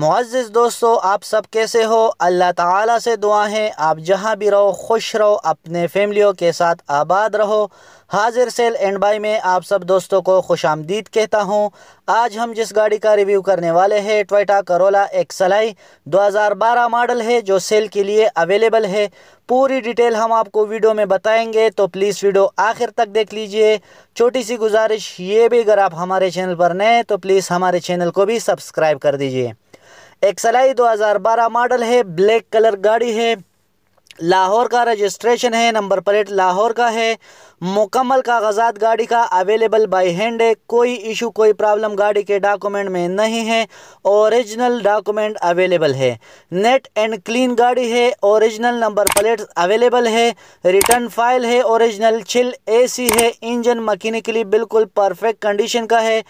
मुआज़ दोस्तों आप सब कैसे हो अल्लाह ताला से दुआ है आप जहाँ भी रहो खुश रहो अपने फैमिलियों के साथ आबाद रहो हाजिर सेल एंड बाई में आप सब दोस्तों को खुश आमदीद कहता हूँ आज हम जिस गाड़ी का रिव्यू करने वाले हैं ट्वेटा करोला एक्सलाई 2012 मॉडल है जो सेल के लिए अवेलेबल है पूरी डिटेल हम आपको वीडियो में बताएंगे तो प्लीज़ वीडियो आखिर तक देख लीजिए छोटी सी गुजारिश ये भी अगर आप हमारे चैनल पर नए तो प्लीज़ हमारे चैनल को भी सब्सक्राइब कर दीजिए एक्सलाई 2012 मॉडल है ब्लैक कलर गाड़ी है लाहौर का रजिस्ट्रेशन है नंबर प्लेट लाहौर का है मुकम्मल कागजात गाड़ी का अवेलेबल बाय हैंड है कोई इशू कोई प्रॉब्लम गाड़ी के डॉक्यूमेंट में नहीं है ओरिजिनल डॉक्यूमेंट अवेलेबल है नेट एंड क्लीन गाड़ी है ओरिजिनल नंबर प्लेट अवेलेबल है रिटर्न फाइल है ओरिजिनल छिल एसी है इंजन मकैनिकली बिल्कुल परफेक्ट कंडीशन का है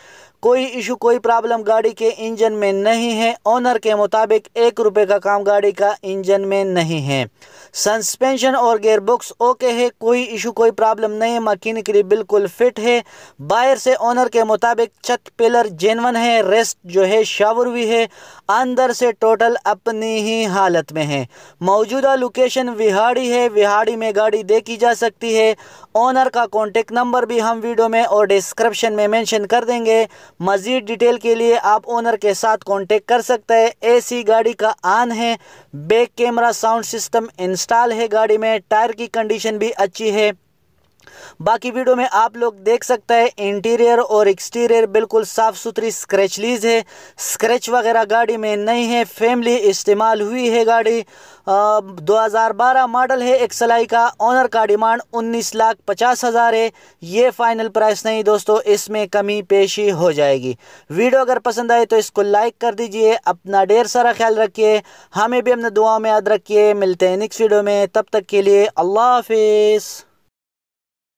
कोई इशू कोई प्रॉब्लम गाड़ी के इंजन में नहीं है ऑनर के मुताबिक एक रुपये का काम गाड़ी का इंजन में नहीं है सस्पेंशन और गेयरबुक्स ओके है कोई इशू कोई प्रॉब्लम नहीं है मकीनिकली बिल्कुल फिट है बायर से ओनर के मुताबिक छत पिलर जेनवन है रेस्ट जो है शावर भी है अंदर से टोटल अपनी ही हालत में है मौजूदा लोकेशन विहाड़ी है विहाड़ी में गाड़ी देखी जा सकती है ओनर का कॉन्टेक्ट नंबर भी हम वीडियो में और डिस्क्रिप्शन में मैंशन कर देंगे मज़ीद डिटेल के लिए आप ओनर के साथ कॉन्टेक्ट कर सकते हैं ए गाड़ी का आन है बैक कैमरा साउंड सिस्टम इन इंस्टॉल है गाड़ी में टायर की कंडीशन भी अच्छी है बाकी वीडियो में आप लोग देख सकते हैं इंटीरियर और एक्सटीरियर बिल्कुल साफ़ सुथरी स्क्रैचलीज है स्क्रैच वगैरह गाड़ी में नहीं है फैमिली इस्तेमाल हुई है गाड़ी दो हज़ार बारह मॉडल है एक्सलाई का ऑनर का डिमांड उन्नीस लाख पचास हज़ार है ये फाइनल प्राइस नहीं दोस्तों इसमें कमी पेशी हो जाएगी वीडियो अगर पसंद आए तो इसको लाइक कर दीजिए अपना ढेर सारा ख्याल रखिए हमें भी अपने दुआओं में याद रखिए मिलते हैं नेक्स्ट वीडियो में तब तक के लिए अल्लाह हाफिज़